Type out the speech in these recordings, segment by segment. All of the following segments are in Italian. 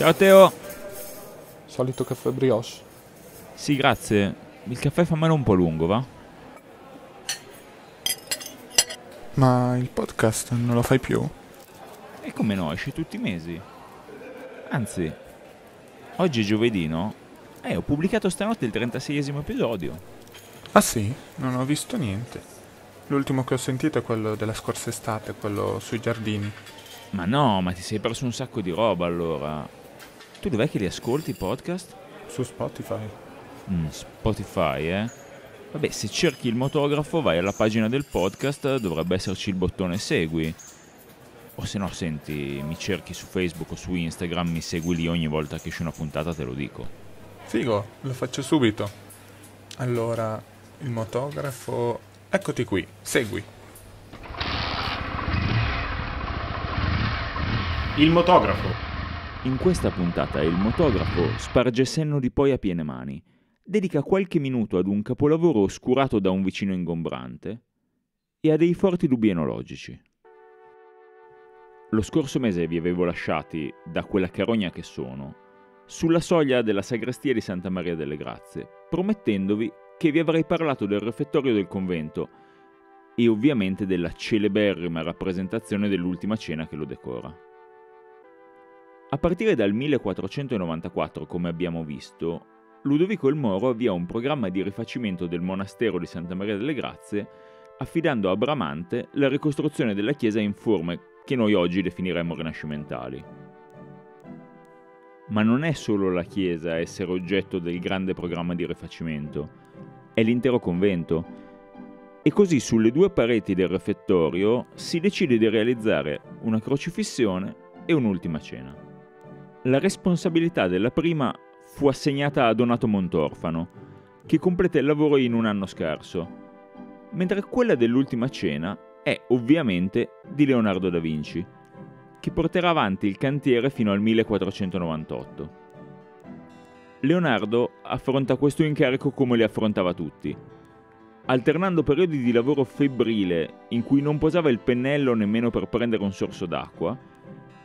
Ciao Teo. Solito caffè brioche. Sì, grazie. Il caffè fa meno un po' lungo, va? Ma il podcast non lo fai più? E come no, esce tutti i mesi. Anzi, oggi è giovedì, no? Eh, ho pubblicato stanotte il 36esimo episodio. Ah sì? Non ho visto niente. L'ultimo che ho sentito è quello della scorsa estate, quello sui giardini. Ma no, ma ti sei perso un sacco di roba allora. Tu dov'è che li ascolti i podcast? Su Spotify. Mm, Spotify, eh? Vabbè, se cerchi il motografo vai alla pagina del podcast, dovrebbe esserci il bottone segui. O se no, senti, mi cerchi su Facebook o su Instagram, mi segui lì ogni volta che esce una puntata, te lo dico. Figo, lo faccio subito. Allora, il motografo... Eccoti qui, segui. Il motografo. In questa puntata il motografo sparge senno di poi a piene mani, dedica qualche minuto ad un capolavoro oscurato da un vicino ingombrante e a dei forti dubbi enologici. Lo scorso mese vi avevo lasciati, da quella carogna che sono, sulla soglia della sagrestia di Santa Maria delle Grazie, promettendovi che vi avrei parlato del refettorio del convento e ovviamente della celeberrima rappresentazione dell'ultima cena che lo decora. A partire dal 1494, come abbiamo visto, Ludovico il Moro avvia un programma di rifacimento del monastero di Santa Maria delle Grazie, affidando a Bramante la ricostruzione della chiesa in forme che noi oggi definiremmo rinascimentali. Ma non è solo la chiesa a essere oggetto del grande programma di rifacimento, è l'intero convento. E così sulle due pareti del refettorio si decide di realizzare una crocifissione e un'ultima cena. La responsabilità della prima fu assegnata a Donato Montorfano, che completa il lavoro in un anno scarso, mentre quella dell'ultima cena è ovviamente di Leonardo da Vinci, che porterà avanti il cantiere fino al 1498. Leonardo affronta questo incarico come li affrontava tutti, alternando periodi di lavoro febbrile in cui non posava il pennello nemmeno per prendere un sorso d'acqua,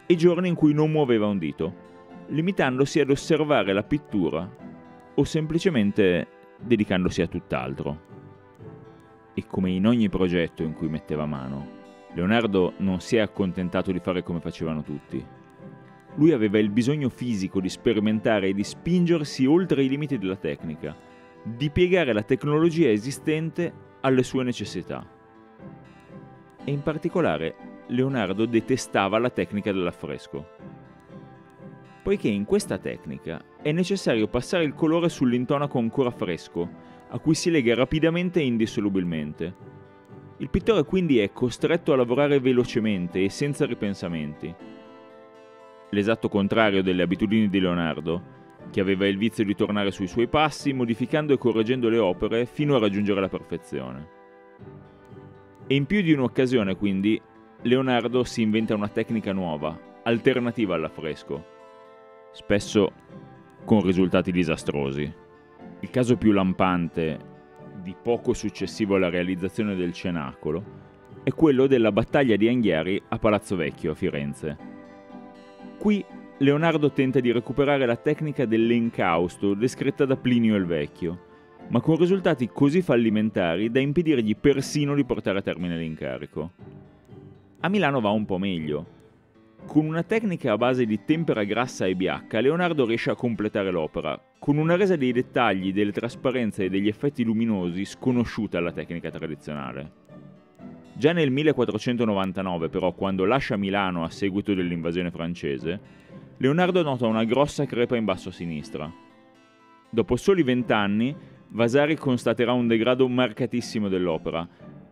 e giorni in cui non muoveva un dito, limitandosi ad osservare la pittura o semplicemente dedicandosi a tutt'altro. E come in ogni progetto in cui metteva mano, Leonardo non si è accontentato di fare come facevano tutti. Lui aveva il bisogno fisico di sperimentare e di spingersi oltre i limiti della tecnica, di piegare la tecnologia esistente alle sue necessità. E in particolare Leonardo detestava la tecnica dell'affresco, poiché in questa tecnica è necessario passare il colore sull'intonaco ancora fresco, a cui si lega rapidamente e indissolubilmente. Il pittore quindi è costretto a lavorare velocemente e senza ripensamenti. L'esatto contrario delle abitudini di Leonardo, che aveva il vizio di tornare sui suoi passi, modificando e correggendo le opere fino a raggiungere la perfezione. E in più di un'occasione, quindi, Leonardo si inventa una tecnica nuova, alternativa all'affresco, spesso con risultati disastrosi. Il caso più lampante di poco successivo alla realizzazione del cenacolo è quello della battaglia di Anghiari a Palazzo Vecchio a Firenze. Qui Leonardo tenta di recuperare la tecnica dell'encausto descritta da Plinio il Vecchio, ma con risultati così fallimentari da impedirgli persino di portare a termine l'incarico. A Milano va un po' meglio. Con una tecnica a base di tempera grassa e bianca, Leonardo riesce a completare l'opera, con una resa dei dettagli, delle trasparenze e degli effetti luminosi sconosciuta alla tecnica tradizionale. Già nel 1499, però, quando lascia Milano a seguito dell'invasione francese, Leonardo nota una grossa crepa in basso a sinistra. Dopo soli vent'anni, Vasari constaterà un degrado marcatissimo dell'opera,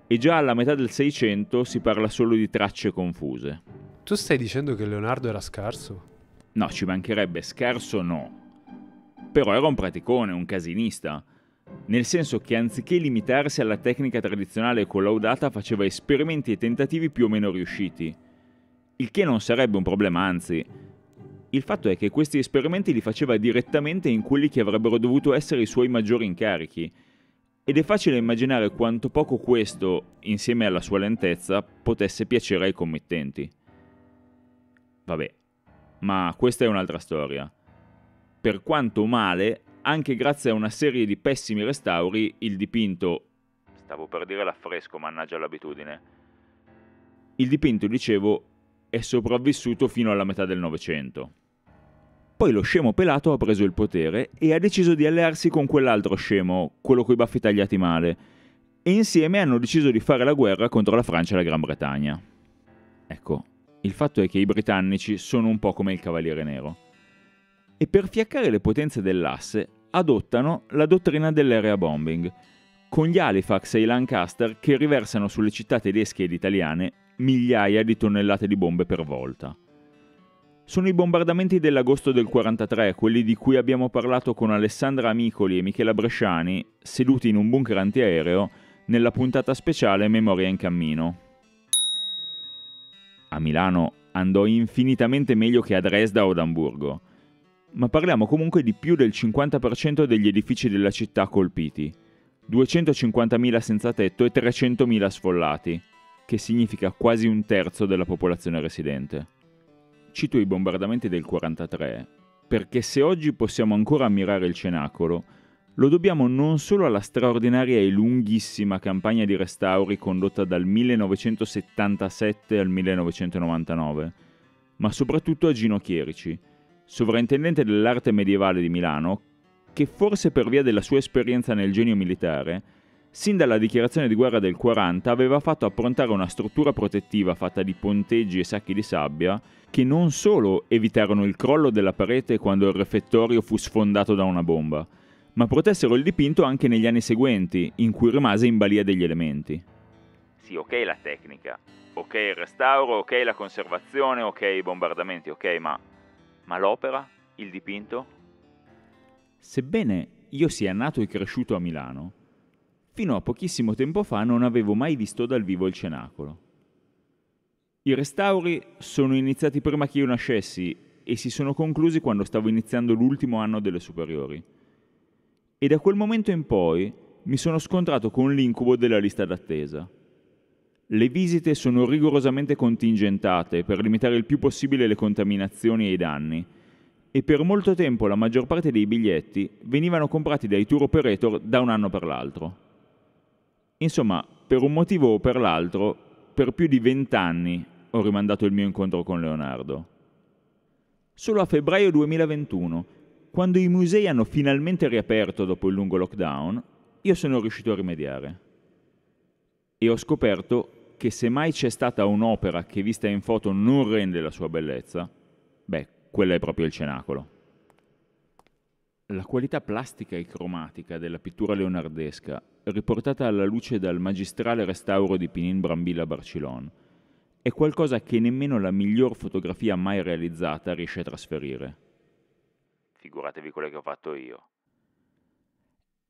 e già alla metà del Seicento si parla solo di tracce confuse. Tu stai dicendo che Leonardo era scarso? No, ci mancherebbe scarso no. Però era un praticone, un casinista. Nel senso che anziché limitarsi alla tecnica tradizionale collaudata faceva esperimenti e tentativi più o meno riusciti. Il che non sarebbe un problema, anzi. Il fatto è che questi esperimenti li faceva direttamente in quelli che avrebbero dovuto essere i suoi maggiori incarichi, ed è facile immaginare quanto poco questo, insieme alla sua lentezza, potesse piacere ai committenti. Vabbè, ma questa è un'altra storia. Per quanto male, anche grazie a una serie di pessimi restauri, il dipinto... Stavo per dire l'affresco, mannaggia l'abitudine. Il dipinto, dicevo, è sopravvissuto fino alla metà del Novecento. Poi lo scemo pelato ha preso il potere e ha deciso di allearsi con quell'altro scemo, quello coi baffi tagliati male, e insieme hanno deciso di fare la guerra contro la Francia e la Gran Bretagna. Ecco, il fatto è che i britannici sono un po' come il Cavaliere Nero. E per fiaccare le potenze dell'asse adottano la dottrina dell'area bombing, con gli Halifax e i Lancaster che riversano sulle città tedesche ed italiane migliaia di tonnellate di bombe per volta sono i bombardamenti dell'agosto del 43, quelli di cui abbiamo parlato con Alessandra Amicoli e Michela Bresciani, seduti in un bunker antiaereo, nella puntata speciale Memoria in cammino. A Milano andò infinitamente meglio che a Dresda o ad Amburgo, ma parliamo comunque di più del 50% degli edifici della città colpiti, 250.000 senza tetto e 300.000 sfollati, che significa quasi un terzo della popolazione residente cito i bombardamenti del 43, perché se oggi possiamo ancora ammirare il cenacolo, lo dobbiamo non solo alla straordinaria e lunghissima campagna di restauri condotta dal 1977 al 1999, ma soprattutto a Gino Chierici, sovrintendente dell'arte medievale di Milano, che forse per via della sua esperienza nel genio militare sin dalla dichiarazione di guerra del 40 aveva fatto approntare una struttura protettiva fatta di ponteggi e sacchi di sabbia che non solo evitarono il crollo della parete quando il refettorio fu sfondato da una bomba, ma protessero il dipinto anche negli anni seguenti, in cui rimase in balia degli elementi. Sì, ok la tecnica, ok il restauro, ok la conservazione, ok i bombardamenti, ok, ma... ma l'opera? Il dipinto? Sebbene io sia nato e cresciuto a Milano, Fino a pochissimo tempo fa non avevo mai visto dal vivo il cenacolo. I restauri sono iniziati prima che io nascessi e si sono conclusi quando stavo iniziando l'ultimo anno delle superiori. E da quel momento in poi mi sono scontrato con l'incubo della lista d'attesa. Le visite sono rigorosamente contingentate per limitare il più possibile le contaminazioni e i danni e per molto tempo la maggior parte dei biglietti venivano comprati dai tour operator da un anno per l'altro. Insomma, per un motivo o per l'altro, per più di vent'anni ho rimandato il mio incontro con Leonardo. Solo a febbraio 2021, quando i musei hanno finalmente riaperto dopo il lungo lockdown, io sono riuscito a rimediare. E ho scoperto che se mai c'è stata un'opera che vista in foto non rende la sua bellezza, beh, quella è proprio il cenacolo. La qualità plastica e cromatica della pittura leonardesca, riportata alla luce dal magistrale restauro di Pinin Brambilla a Barcellona, è qualcosa che nemmeno la miglior fotografia mai realizzata riesce a trasferire. Figuratevi quello che ho fatto io.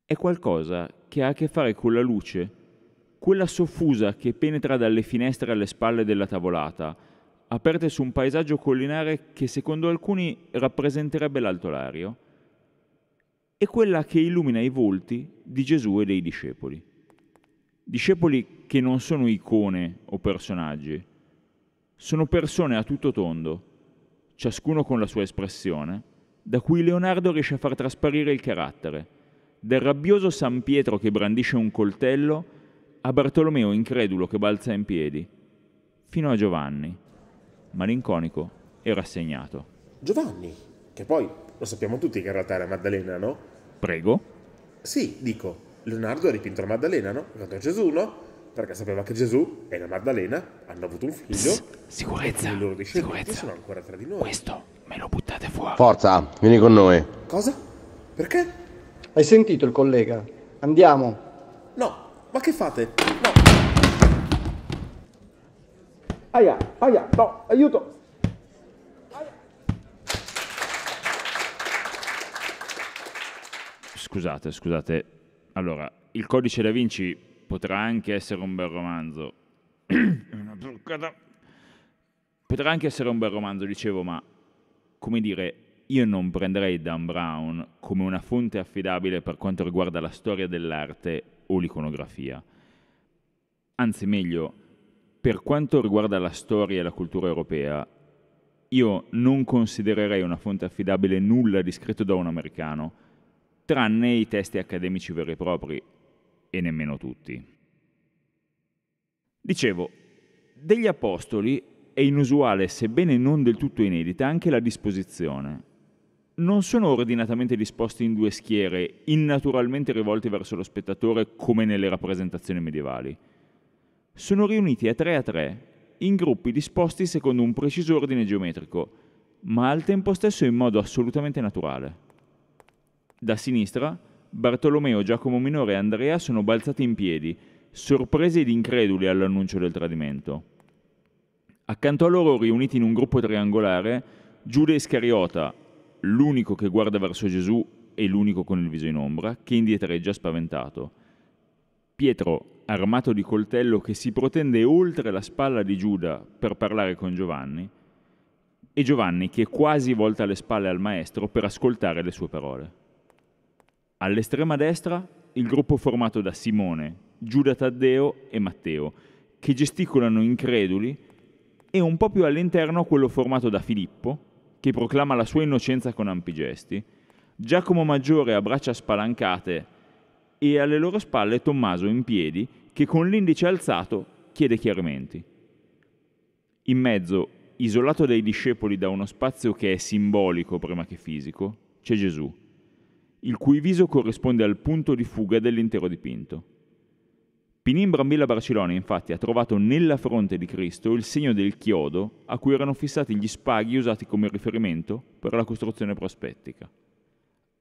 È qualcosa che ha a che fare con la luce, quella soffusa che penetra dalle finestre alle spalle della tavolata, aperte su un paesaggio collinare che secondo alcuni rappresenterebbe l'altolario è quella che illumina i volti di Gesù e dei discepoli. Discepoli che non sono icone o personaggi, sono persone a tutto tondo, ciascuno con la sua espressione, da cui Leonardo riesce a far trasparire il carattere, dal rabbioso San Pietro che brandisce un coltello a Bartolomeo incredulo che balza in piedi, fino a Giovanni, malinconico e rassegnato. Giovanni, che poi lo sappiamo tutti che in realtà era Maddalena, no? Prego. Sì, dico, Leonardo ha dipinto la Maddalena, no? Quanto Gesù, no? Perché sapeva che Gesù e la Maddalena hanno avuto un figlio. Psst, sicurezza. I loro sicurezza. sono ancora tra di noi. Questo me lo buttate fuori. Forza, vieni con noi. Cosa? Perché? Hai sentito il collega? Andiamo. No, ma che fate? No. Aia, aia, no, aiuto. scusate, scusate. Allora, il codice da Vinci potrà anche essere un bel romanzo. potrà anche essere un bel romanzo, dicevo, ma come dire, io non prenderei Dan Brown come una fonte affidabile per quanto riguarda la storia dell'arte o l'iconografia. Anzi, meglio, per quanto riguarda la storia e la cultura europea, io non considererei una fonte affidabile nulla di scritto da un americano tranne i testi accademici veri e propri, e nemmeno tutti. Dicevo, degli Apostoli è inusuale, sebbene non del tutto inedita, anche la disposizione. Non sono ordinatamente disposti in due schiere, innaturalmente rivolti verso lo spettatore come nelle rappresentazioni medievali. Sono riuniti a tre a tre, in gruppi disposti secondo un preciso ordine geometrico, ma al tempo stesso in modo assolutamente naturale. Da sinistra, Bartolomeo, Giacomo Minore e Andrea sono balzati in piedi, sorpresi ed increduli all'annuncio del tradimento. Accanto a loro, riuniti in un gruppo triangolare, Giuda Iscariota, l'unico che guarda verso Gesù e l'unico con il viso in ombra, che indietreggia spaventato. Pietro, armato di coltello che si protende oltre la spalla di Giuda per parlare con Giovanni, e Giovanni che quasi volta le spalle al maestro per ascoltare le sue parole. All'estrema destra il gruppo formato da Simone, Giuda Taddeo e Matteo, che gesticolano increduli, e un po' più all'interno quello formato da Filippo, che proclama la sua innocenza con ampi gesti, Giacomo Maggiore a braccia spalancate e alle loro spalle Tommaso in piedi, che con l'indice alzato chiede chiarimenti. In mezzo, isolato dai discepoli da uno spazio che è simbolico prima che fisico, c'è Gesù il cui viso corrisponde al punto di fuga dell'intero dipinto. Pinin Brambilla Barcellona infatti ha trovato nella fronte di Cristo il segno del chiodo a cui erano fissati gli spaghi usati come riferimento per la costruzione prospettica.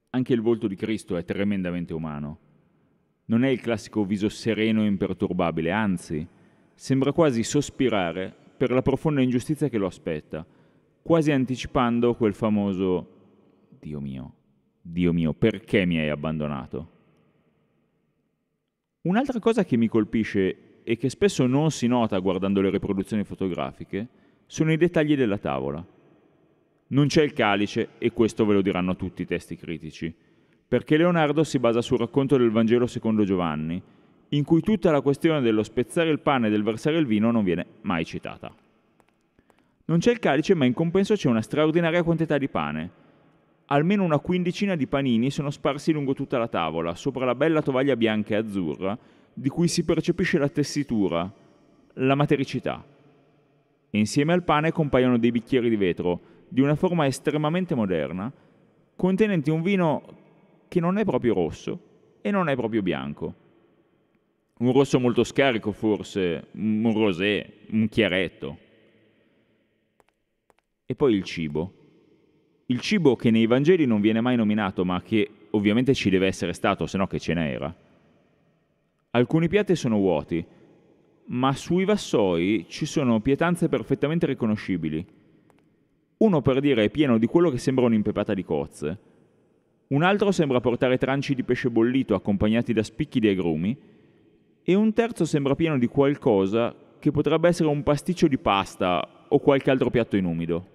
Anche il volto di Cristo è tremendamente umano. Non è il classico viso sereno e imperturbabile, anzi, sembra quasi sospirare per la profonda ingiustizia che lo aspetta, quasi anticipando quel famoso Dio mio. Dio mio, perché mi hai abbandonato? Un'altra cosa che mi colpisce e che spesso non si nota guardando le riproduzioni fotografiche sono i dettagli della tavola. Non c'è il calice e questo ve lo diranno tutti i testi critici, perché Leonardo si basa sul racconto del Vangelo secondo Giovanni, in cui tutta la questione dello spezzare il pane e del versare il vino non viene mai citata. Non c'è il calice, ma in compenso c'è una straordinaria quantità di pane, Almeno una quindicina di panini sono sparsi lungo tutta la tavola, sopra la bella tovaglia bianca e azzurra, di cui si percepisce la tessitura, la matericità. E Insieme al pane compaiono dei bicchieri di vetro, di una forma estremamente moderna, contenenti un vino che non è proprio rosso e non è proprio bianco. Un rosso molto scarico forse, un rosé, un chiaretto. E poi il cibo il cibo che nei Vangeli non viene mai nominato, ma che ovviamente ci deve essere stato, se no che ce n'era. Alcuni piatti sono vuoti, ma sui vassoi ci sono pietanze perfettamente riconoscibili. Uno per dire è pieno di quello che sembra un'impepata di cozze, un altro sembra portare tranci di pesce bollito accompagnati da spicchi di agrumi, e un terzo sembra pieno di qualcosa che potrebbe essere un pasticcio di pasta o qualche altro piatto in umido.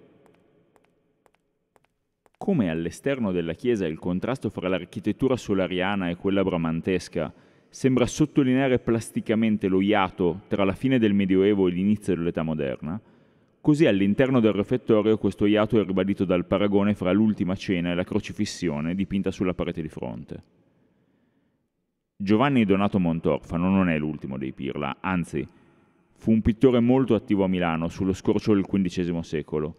Come all'esterno della chiesa il contrasto fra l'architettura solariana e quella bramantesca sembra sottolineare plasticamente lo iato tra la fine del Medioevo e l'inizio dell'età moderna, così all'interno del refettorio questo iato è ribadito dal paragone fra l'ultima cena e la crocifissione dipinta sulla parete di fronte. Giovanni Donato Montorfano non è l'ultimo dei Pirla, anzi, fu un pittore molto attivo a Milano sullo scorcio del XV secolo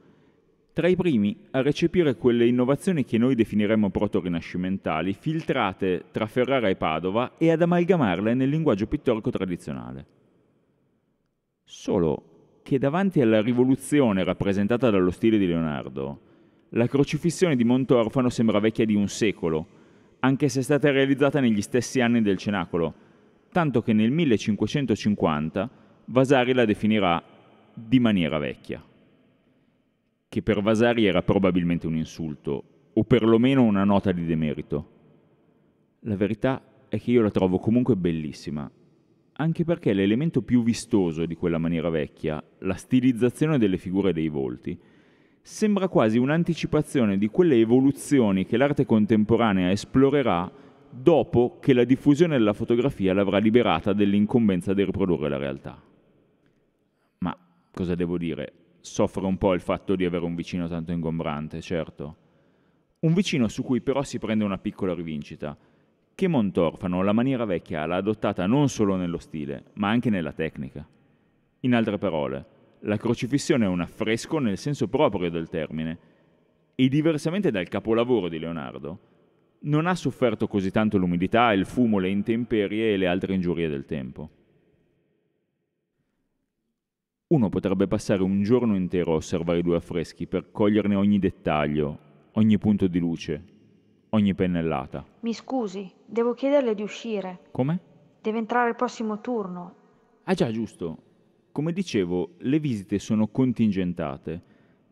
tra i primi a recepire quelle innovazioni che noi definiremmo proto-rinascimentali, filtrate tra Ferrara e Padova e ad amalgamarle nel linguaggio pittorico tradizionale. Solo che davanti alla rivoluzione rappresentata dallo stile di Leonardo, la crocifissione di Montorfano sembra vecchia di un secolo, anche se è stata realizzata negli stessi anni del Cenacolo, tanto che nel 1550 Vasari la definirà di maniera vecchia che per Vasari era probabilmente un insulto, o perlomeno una nota di demerito. La verità è che io la trovo comunque bellissima, anche perché l'elemento più vistoso di quella maniera vecchia, la stilizzazione delle figure e dei volti, sembra quasi un'anticipazione di quelle evoluzioni che l'arte contemporanea esplorerà dopo che la diffusione della fotografia l'avrà liberata dell'incombenza di riprodurre la realtà. Ma cosa devo dire? soffre un po' il fatto di avere un vicino tanto ingombrante, certo. Un vicino su cui però si prende una piccola rivincita, che Montorfano la maniera vecchia l'ha adottata non solo nello stile, ma anche nella tecnica. In altre parole, la crocifissione è un affresco nel senso proprio del termine, e diversamente dal capolavoro di Leonardo, non ha sofferto così tanto l'umidità, il fumo, le intemperie e le altre ingiurie del tempo. Uno potrebbe passare un giorno intero a osservare i due affreschi per coglierne ogni dettaglio, ogni punto di luce, ogni pennellata. Mi scusi, devo chiederle di uscire. Come? Deve entrare il prossimo turno. Ah già, giusto. Come dicevo, le visite sono contingentate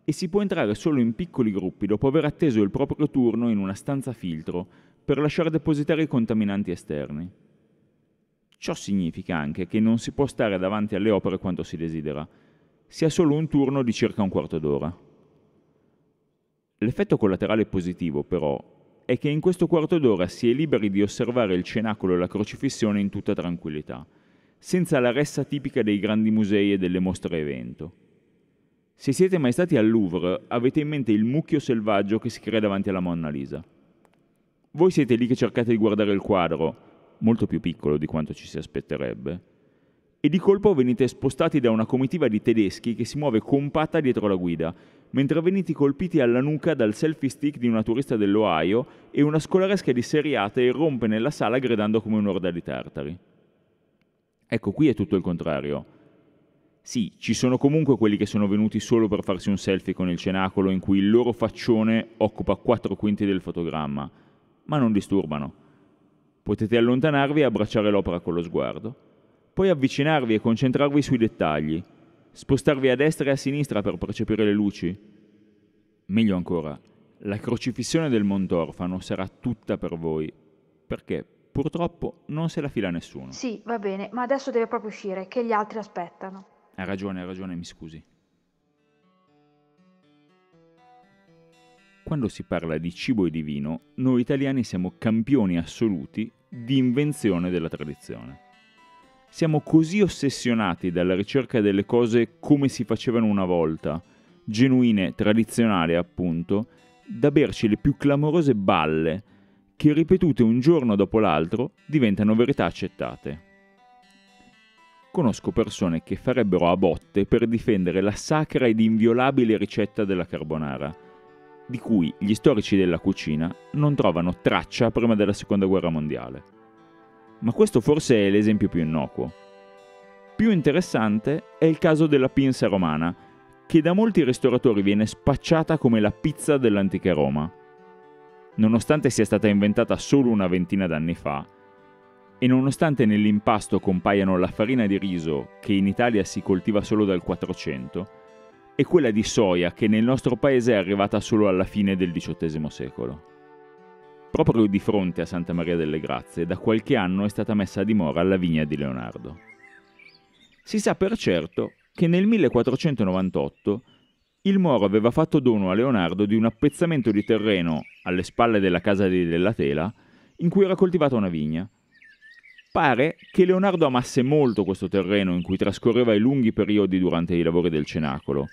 e si può entrare solo in piccoli gruppi dopo aver atteso il proprio turno in una stanza filtro per lasciare depositare i contaminanti esterni. Ciò significa anche che non si può stare davanti alle opere quanto si desidera, sia solo un turno di circa un quarto d'ora. L'effetto collaterale positivo, però, è che in questo quarto d'ora si è liberi di osservare il cenacolo e la crocifissione in tutta tranquillità, senza la ressa tipica dei grandi musei e delle mostre evento. Se siete mai stati al Louvre, avete in mente il mucchio selvaggio che si crea davanti alla Monna Lisa. Voi siete lì che cercate di guardare il quadro, molto più piccolo di quanto ci si aspetterebbe, e di colpo venite spostati da una comitiva di tedeschi che si muove compatta dietro la guida, mentre venite colpiti alla nuca dal selfie stick di una turista dell'Ohio e una scolaresca di seriate irrompe nella sala gridando come un'orda di tartari. Ecco, qui è tutto il contrario. Sì, ci sono comunque quelli che sono venuti solo per farsi un selfie con il cenacolo in cui il loro faccione occupa quattro quinti del fotogramma, ma non disturbano. Potete allontanarvi e abbracciare l'opera con lo sguardo. Poi avvicinarvi e concentrarvi sui dettagli. Spostarvi a destra e a sinistra per percepire le luci. Meglio ancora, la crocifissione del Montorfano sarà tutta per voi. Perché purtroppo non se la fila nessuno. Sì, va bene, ma adesso deve proprio uscire, che gli altri aspettano. Ha ragione, ha ragione, mi scusi. Quando si parla di cibo e di vino, noi italiani siamo campioni assoluti di invenzione della tradizione. Siamo così ossessionati dalla ricerca delle cose come si facevano una volta, genuine, tradizionali appunto, da berci le più clamorose balle che ripetute un giorno dopo l'altro diventano verità accettate. Conosco persone che farebbero a botte per difendere la sacra ed inviolabile ricetta della carbonara, di cui gli storici della cucina non trovano traccia prima della Seconda Guerra Mondiale. Ma questo forse è l'esempio più innocuo. Più interessante è il caso della pinza romana, che da molti ristoratori viene spacciata come la pizza dell'antica Roma. Nonostante sia stata inventata solo una ventina d'anni fa, e nonostante nell'impasto compaiano la farina di riso che in Italia si coltiva solo dal 400, e quella di soia che nel nostro paese è arrivata solo alla fine del XVIII secolo. Proprio di fronte a Santa Maria delle Grazie, da qualche anno è stata messa a dimora la vigna di Leonardo. Si sa per certo che nel 1498 il Moro aveva fatto dono a Leonardo di un appezzamento di terreno alle spalle della casa di Della Tela in cui era coltivata una vigna. Pare che Leonardo amasse molto questo terreno in cui trascorreva i lunghi periodi durante i lavori del cenacolo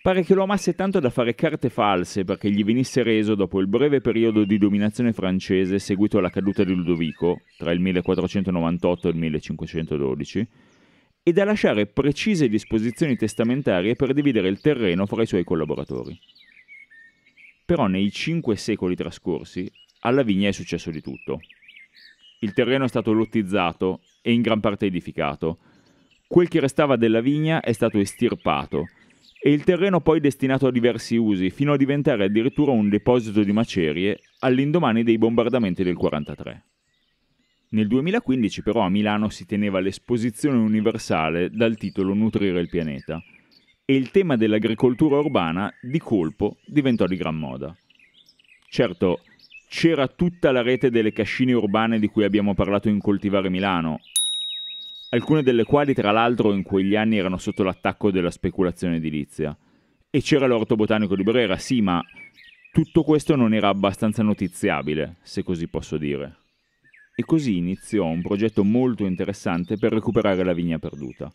Pare che lo amasse tanto da fare carte false perché gli venisse reso dopo il breve periodo di dominazione francese seguito alla caduta di Ludovico tra il 1498 e il 1512 e da lasciare precise disposizioni testamentarie per dividere il terreno fra i suoi collaboratori. Però nei cinque secoli trascorsi alla vigna è successo di tutto. Il terreno è stato lottizzato e in gran parte edificato. Quel che restava della vigna è stato estirpato – e il terreno poi destinato a diversi usi, fino a diventare addirittura un deposito di macerie all'indomani dei bombardamenti del 1943. Nel 2015 però a Milano si teneva l'esposizione universale dal titolo Nutrire il pianeta e il tema dell'agricoltura urbana di colpo diventò di gran moda. Certo, c'era tutta la rete delle cascine urbane di cui abbiamo parlato in Coltivare Milano, alcune delle quali tra l'altro in quegli anni erano sotto l'attacco della speculazione edilizia. E c'era l'orto botanico di Brera, sì, ma tutto questo non era abbastanza notiziabile, se così posso dire. E così iniziò un progetto molto interessante per recuperare la vigna perduta.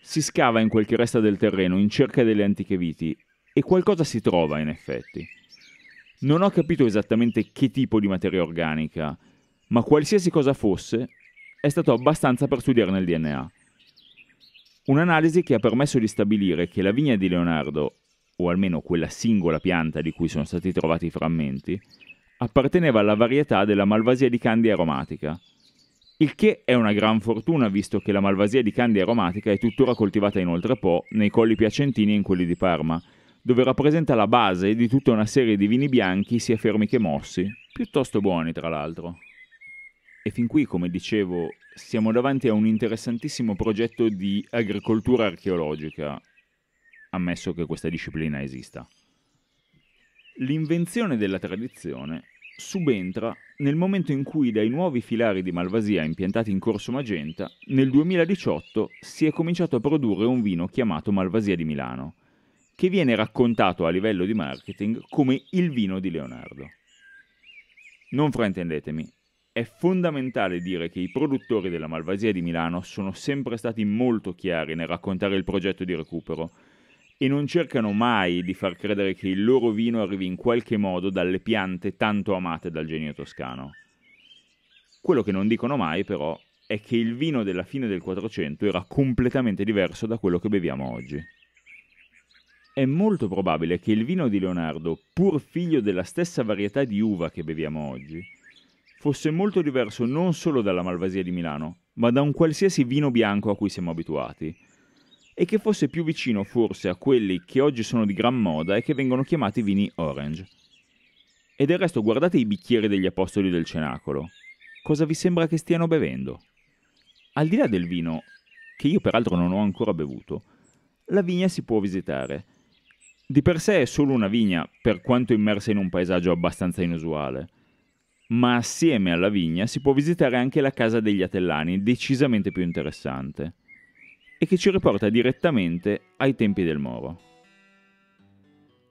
Si scava in quel che resta del terreno in cerca delle antiche viti e qualcosa si trova in effetti. Non ho capito esattamente che tipo di materia organica, ma qualsiasi cosa fosse, è stato abbastanza per studiarne il DNA. Un'analisi che ha permesso di stabilire che la vigna di Leonardo, o almeno quella singola pianta di cui sono stati trovati i frammenti, apparteneva alla varietà della malvasia di Candia aromatica, il che è una gran fortuna visto che la malvasia di Candia aromatica è tuttora coltivata in Oltre Po, nei colli piacentini e in quelli di Parma, dove rappresenta la base di tutta una serie di vini bianchi sia fermi che mossi, piuttosto buoni tra l'altro. E fin qui, come dicevo, siamo davanti a un interessantissimo progetto di agricoltura archeologica, ammesso che questa disciplina esista. L'invenzione della tradizione subentra nel momento in cui dai nuovi filari di malvasia impiantati in Corso Magenta, nel 2018 si è cominciato a produrre un vino chiamato Malvasia di Milano, che viene raccontato a livello di marketing come il vino di Leonardo. Non fraintendetemi, è fondamentale dire che i produttori della Malvasia di Milano sono sempre stati molto chiari nel raccontare il progetto di recupero e non cercano mai di far credere che il loro vino arrivi in qualche modo dalle piante tanto amate dal genio toscano. Quello che non dicono mai però è che il vino della fine del 400 era completamente diverso da quello che beviamo oggi. È molto probabile che il vino di Leonardo, pur figlio della stessa varietà di uva che beviamo oggi, fosse molto diverso non solo dalla Malvasia di Milano, ma da un qualsiasi vino bianco a cui siamo abituati, e che fosse più vicino forse a quelli che oggi sono di gran moda e che vengono chiamati vini orange. E del resto guardate i bicchieri degli apostoli del cenacolo. Cosa vi sembra che stiano bevendo? Al di là del vino, che io peraltro non ho ancora bevuto, la vigna si può visitare. Di per sé è solo una vigna, per quanto immersa in un paesaggio abbastanza inusuale ma assieme alla vigna si può visitare anche la casa degli Atellani, decisamente più interessante, e che ci riporta direttamente ai tempi del Moro.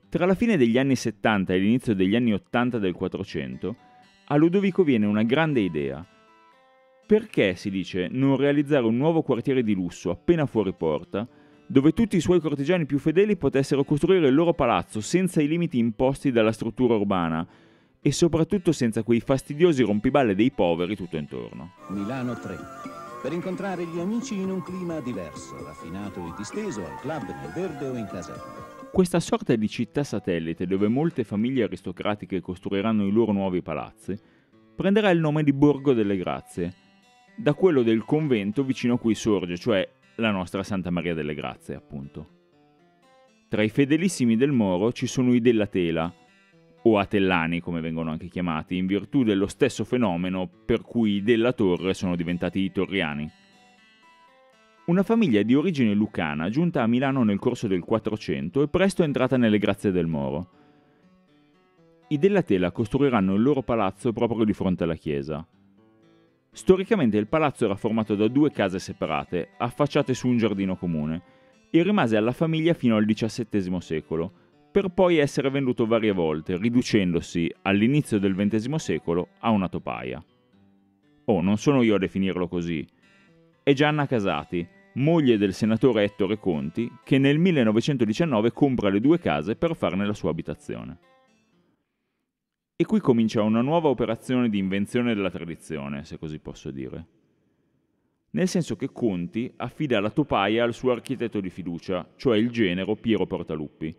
Tra la fine degli anni 70 e l'inizio degli anni 80 del 400, a Ludovico viene una grande idea. Perché, si dice, non realizzare un nuovo quartiere di lusso appena fuori porta, dove tutti i suoi cortigiani più fedeli potessero costruire il loro palazzo senza i limiti imposti dalla struttura urbana, e soprattutto senza quei fastidiosi rompiballe dei poveri tutto intorno. Milano 3. Per incontrare gli amici in un clima diverso, raffinato e disteso al club nel verde o in caserma. Questa sorta di città satellite dove molte famiglie aristocratiche costruiranno i loro nuovi palazzi prenderà il nome di Borgo delle Grazie, da quello del convento vicino a cui sorge, cioè la nostra Santa Maria delle Grazie, appunto. Tra i fedelissimi del Moro ci sono i Della Tela, o atellani come vengono anche chiamati, in virtù dello stesso fenomeno per cui i della Torre sono diventati i torriani. Una famiglia di origine lucana giunta a Milano nel corso del 400 e presto entrata nelle grazie del Moro. I della Tela costruiranno il loro palazzo proprio di fronte alla chiesa. Storicamente il palazzo era formato da due case separate, affacciate su un giardino comune, e rimase alla famiglia fino al XVII secolo, per poi essere venduto varie volte, riducendosi all'inizio del XX secolo a una topaia. Oh, non sono io a definirlo così. È Gianna Casati, moglie del senatore Ettore Conti, che nel 1919 compra le due case per farne la sua abitazione. E qui comincia una nuova operazione di invenzione della tradizione, se così posso dire. Nel senso che Conti affida la topaia al suo architetto di fiducia, cioè il genero Piero Portaluppi,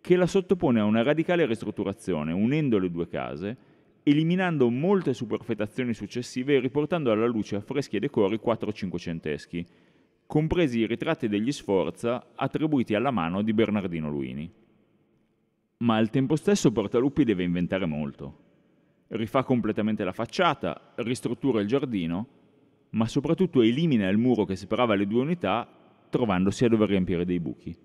che la sottopone a una radicale ristrutturazione, unendo le due case, eliminando molte superfettazioni successive e riportando alla luce affreschi e decori 4-500eschi, compresi i ritratti degli Sforza attribuiti alla mano di Bernardino Luini. Ma al tempo stesso Portaluppi deve inventare molto. Rifà completamente la facciata, ristruttura il giardino, ma soprattutto elimina il muro che separava le due unità, trovandosi a dover riempire dei buchi.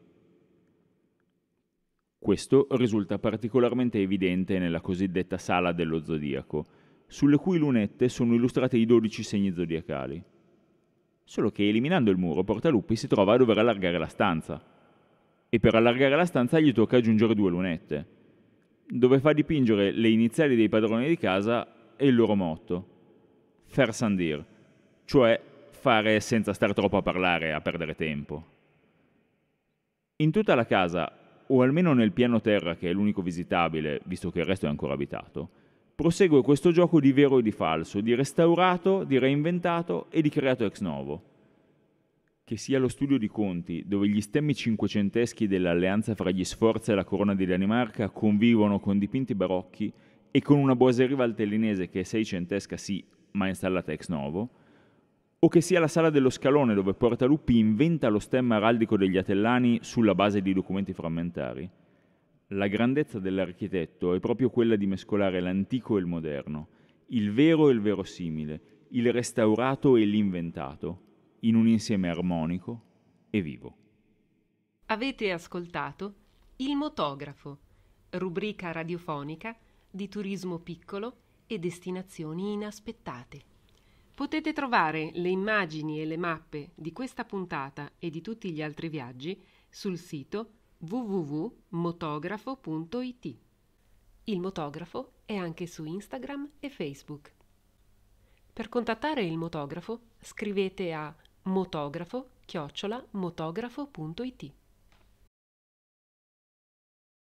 Questo risulta particolarmente evidente nella cosiddetta sala dello zodiaco, sulle cui lunette sono illustrate i 12 segni zodiacali. Solo che eliminando il muro, Portaluppi si trova a dover allargare la stanza. E per allargare la stanza gli tocca aggiungere due lunette, dove fa dipingere le iniziali dei padroni di casa e il loro motto, Fersandir, cioè fare senza star troppo a parlare e a perdere tempo. In tutta la casa o almeno nel piano terra che è l'unico visitabile, visto che il resto è ancora abitato, prosegue questo gioco di vero e di falso, di restaurato, di reinventato e di creato ex novo. Che sia lo studio di Conti, dove gli stemmi cinquecenteschi dell'alleanza fra gli Sforza e la corona di Danimarca convivono con dipinti barocchi e con una boiserie valtellinese che è seicentesca sì, ma installata ex novo, o che sia la sala dello scalone dove Portaluppi inventa lo stemma araldico degli Atellani sulla base di documenti frammentari. La grandezza dell'architetto è proprio quella di mescolare l'antico e il moderno, il vero e il verosimile, il restaurato e l'inventato, in un insieme armonico e vivo. Avete ascoltato Il motografo, rubrica radiofonica di turismo piccolo e destinazioni inaspettate. Potete trovare le immagini e le mappe di questa puntata e di tutti gli altri viaggi sul sito www.motografo.it. Il motografo è anche su Instagram e Facebook. Per contattare il motografo scrivete a motografo-motografo.it.